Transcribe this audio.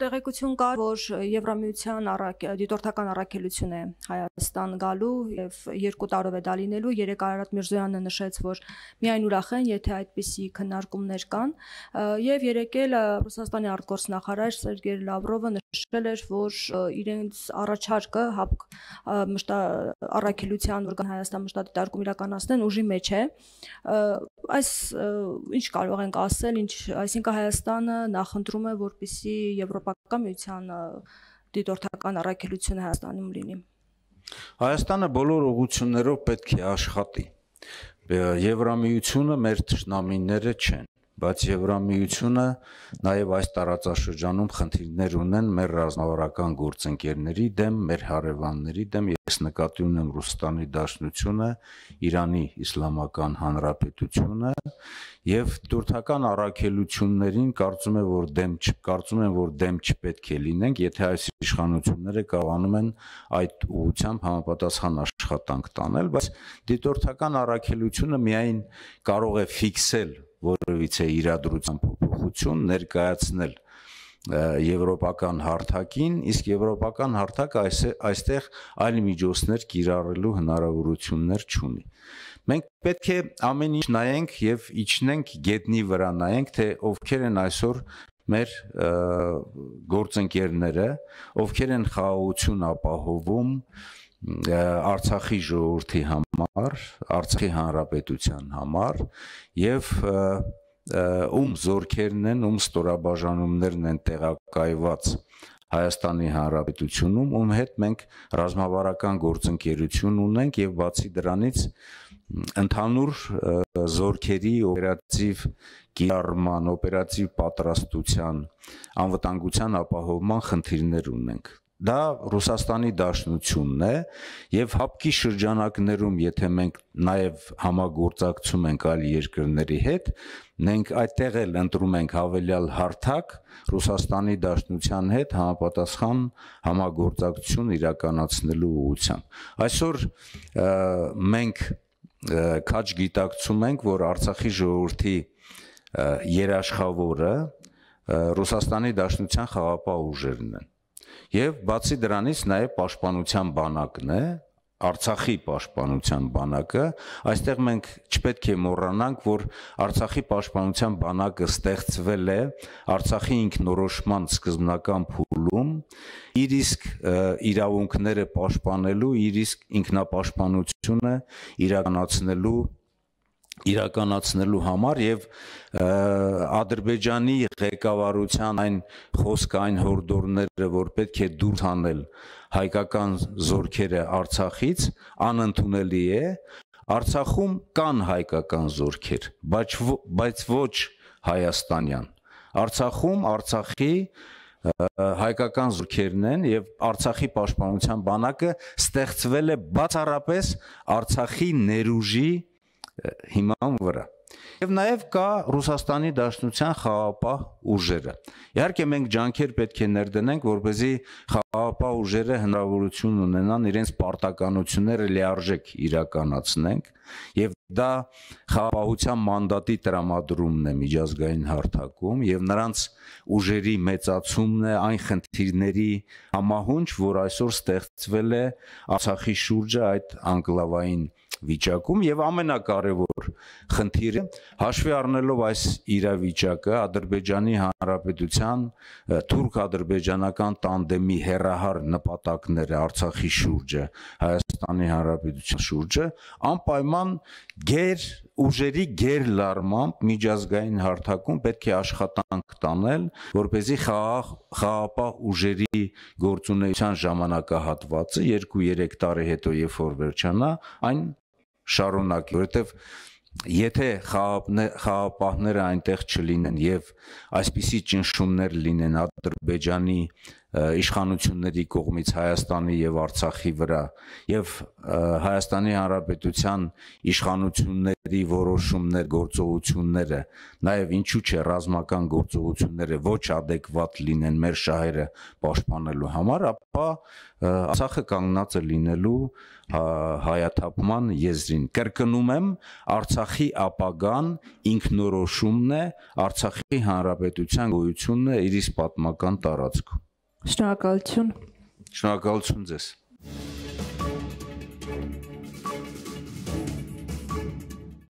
Տեղեկություն կա, որ Եվրամիության դիտորդական առաքելություն է Հայաստան գալու եւ երկու տարով է դա լինելու։ Երեք Արարատ Միրզոյանը նշեց, որ միայն ուրախ են, եթե այդպիսի քննարկումներ կան, եւ երեք էլ Ռուսաստանի արտգործնախարար Սերգեյ Լավրովը նշել էր, որ իրենց առաջարկը հապ մշտա առաքելության օրգան Հայաստան մշտադիտարկում իրականացնեն ուժի մեջ է։ Այս ինչ կարող ենք ասել, ինչ այսինքն Հայաստանը նախընտրում է, որպես որպիսի Եվրոպական միության դիտորդական առաքելությունը Հայաստանում լինի։ Հայաստանը բոլոր ուղություններով պետք է աշխատի։ Եվրամիությունը մեր ճշնամիները չեն բայց Եվրամիությունը նաև այս տարածաշրջանում խնդիրներ ունեն մեր ռազմավարական գործընկերների դեմ, մեր հարևանների դեմ։ Ես նկատի ունեմ Ռուսաստանի Դաշնությունը, Իրանի Իսլամական Հանրապետությունը եւ թուրքական առաքելություններին կարծում եմ որ դեմ չ, կարծում եմ որ դեմ չպետք է լինենք, եթե այս իշխանությունները կարողանում են այդ ուղությամբ համապատասխան աշխատանք տանել, բայց դիտորդական առաքելությունը միայն կարող է ֆիքսել որևիցե իրադրության փոփոխություն ներկայացնել եվրոպական հարթակին, իսկ եվրոպական հարթակը այս, այստեղ այլ միջոցներ կիրառելու հնարավորություններ չունի։ Մենք պետք է ամեն ինչ նայենք եւ իջնենք գետնի վրա նայենք, թե ովքեր են այսօր մեր գործընկերները, ովքեր են խաղաղություն ապահովում Արցախի ժողովրդի համար համար, Արցախի հանրապետության համար եւ ում զորքերն են, ում ստորաբաժանումներն են տեղակայված Հայաստանի Հանրապետությունում, ում հետ մենք ռազմավարական գործընկերություն ունենք եւ բացի դրանից ընդհանուր զորքերի օպերատիվ կիրառման, օպերատիվ պատրաստության, անվտանգության ապահովման խնդիրներ ունենք։ Դա Ռուսաստանի Դաշնությունն է եւ հապկի շրջանակներում, եթե մենք նաեւ համագործակցում ենք այլ երկրների հետ, մենք այդտեղ էլ ընտրում ենք հավելյալ հարթակ Ռուսաստանի Դաշնության հետ համապատասխան համագործակցություն իրականացնելու ուղղությամբ։ Այսօր մենք քաջ գիտակցում ենք, որ Արցախի ժողովրդի երաշխավորը Ռուսաստանի Դաշնության խաղապահ ուժերն են Եվ բացի դրանից նաև պաշտպանության բանակն է, Արցախի պաշտպանության բանակը, այստեղ մենք չպետք է մոռանանք, որ Արցախի պաշտպանության բանակը ստեղծվել է Արցախի ինքնորոշման սկզբնական փուլում, իր իսկ իրավունքները պաշտպանելու, իր իսկ ինքնապաշտպանությունը իրականացնելու իրականացնելու համար եւ Ադրբեջանի ղեկավարության այն խոսքը այն հորդորները, որ պետք է դուրս հանել հայկական զորքերը Արցախից, անընդունելի է։ Արցախում կան հայկական զորքեր, բայց բայց ոչ հայաստանյան։ Արցախում Արցախի հայկական զորքերն են եւ Արցախի պաշտպանության բանակը ստեղծվել է բացառապես Արցախի ներուժի հիման վրա։ Եվ նաև կա Ռուսաստանի Դաշնության խաղապահ ուժերը։ Իհարկե մենք ջանքեր պետք է ներդնենք, որ เป զի խաղապահ ուժերը հնարավորություն ունենան իրենց պարտականությունները լիարժեք իրականացնենք, եւ դա խաղապահության մանդատի տրամադրումն է միջազգային հարթակում եւ նրանց ուժերի մեծացումն է այն խնդիրների համահունչ, որ այսօր ստեղծվել է Արցախի շուրջը այդ անկլավային վիճակում եւ ամենակարևոր խնդիրը հաշվի առնելով այս իրավիճակը Ադրբեջանի Հանրապետության թուրք-ադրբեջանական տանդեմի հերահար նպատակները Արցախի շուրջը, Հայաստանի Հանրապետության շուրջը անպայման գեր ուժերի գեր լարմամբ միջազգային հարթակում պետք է աշխատանք տանել, որ เป զի խաղաղ խաղապահ ուժերի գործունեության ժամանակահատվածը 2-3 տարի հետո երբ որ վերջանա, այն շարունակի, որովհետև եթե խաղապահները այնտեղ չլինեն եւ այսպիսի ճնշումներ լինեն Ադրբեջանի իշխանությունների կողմից Հայաստանի եւ Արցախի վրա եւ Հայաստանի Հանրապետության իշխանությունների որոշումներ, գործողությունները, նաեւ ինչու՞ չէ ռազմական գործողությունները ոչ adekvat լինեն մեր շահերը պաշտպանելու համար, ապա Արցախը կանգնած է լինելու հայաթափման եզրին։ Կրկնում եմ, Արցախի ապագան ինքնորոշումն է, Արցախի հանրապետության գոյությունն է իր իսկ պատմական տարածքում։ Շնորհակալություն։ Շնորհակալություն ձեզ։